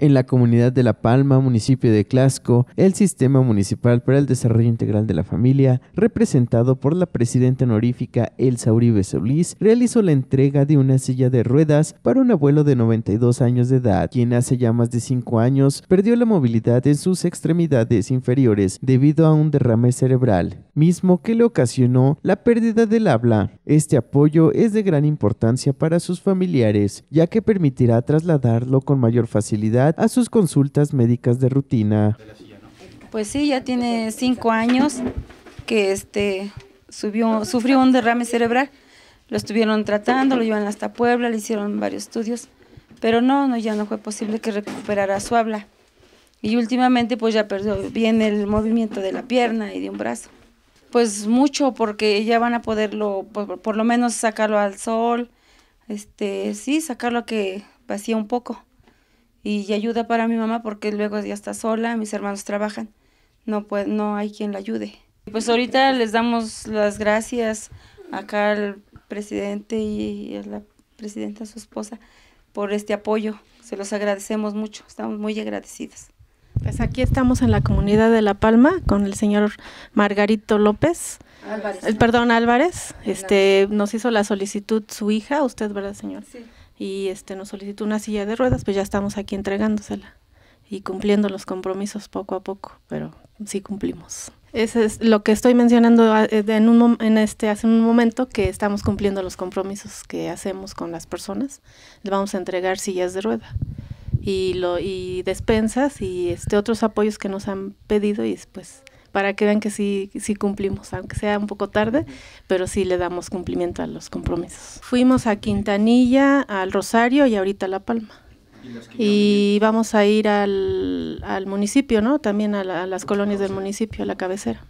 En la comunidad de La Palma, municipio de Clasco, el Sistema Municipal para el Desarrollo Integral de la Familia, representado por la presidenta honorífica Elsa Uribe Solís, realizó la entrega de una silla de ruedas para un abuelo de 92 años de edad, quien hace ya más de 5 años perdió la movilidad en sus extremidades inferiores debido a un derrame cerebral mismo que le ocasionó la pérdida del habla. Este apoyo es de gran importancia para sus familiares, ya que permitirá trasladarlo con mayor facilidad a sus consultas médicas de rutina. Pues sí, ya tiene cinco años que este sufrió un derrame cerebral. Lo estuvieron tratando, lo llevan hasta Puebla, le hicieron varios estudios, pero no, no ya no fue posible que recuperara su habla. Y últimamente pues ya perdió bien el movimiento de la pierna y de un brazo pues mucho porque ya van a poderlo, por, lo menos sacarlo al sol, este, sí, sacarlo a que vacía un poco. Y ayuda para mi mamá porque luego ya está sola, mis hermanos trabajan, no, pues, no hay quien la ayude. Pues ahorita les damos las gracias acá al presidente y a la presidenta, su esposa, por este apoyo. Se los agradecemos mucho, estamos muy agradecidas. Pues aquí estamos en la comunidad de La Palma con el señor Margarito López. Álvarez. El, eh, perdón, Álvarez. Este, nos hizo la solicitud su hija, usted, ¿verdad, señor? Sí. Y este, nos solicitó una silla de ruedas, pues ya estamos aquí entregándosela y cumpliendo los compromisos poco a poco, pero sí cumplimos. Eso es lo que estoy mencionando ah, eh, en un, en este, hace un momento, que estamos cumpliendo los compromisos que hacemos con las personas. Le vamos a entregar sillas de rueda y, lo, y despensas y este, otros apoyos que nos han pedido y después para que vean que sí, sí cumplimos, aunque sea un poco tarde, pero sí le damos cumplimiento a los compromisos. Fuimos a Quintanilla, al Rosario y ahorita a La Palma. Y vamos a ir al, municipio, ¿no? También a las colonias del municipio, a la cabecera.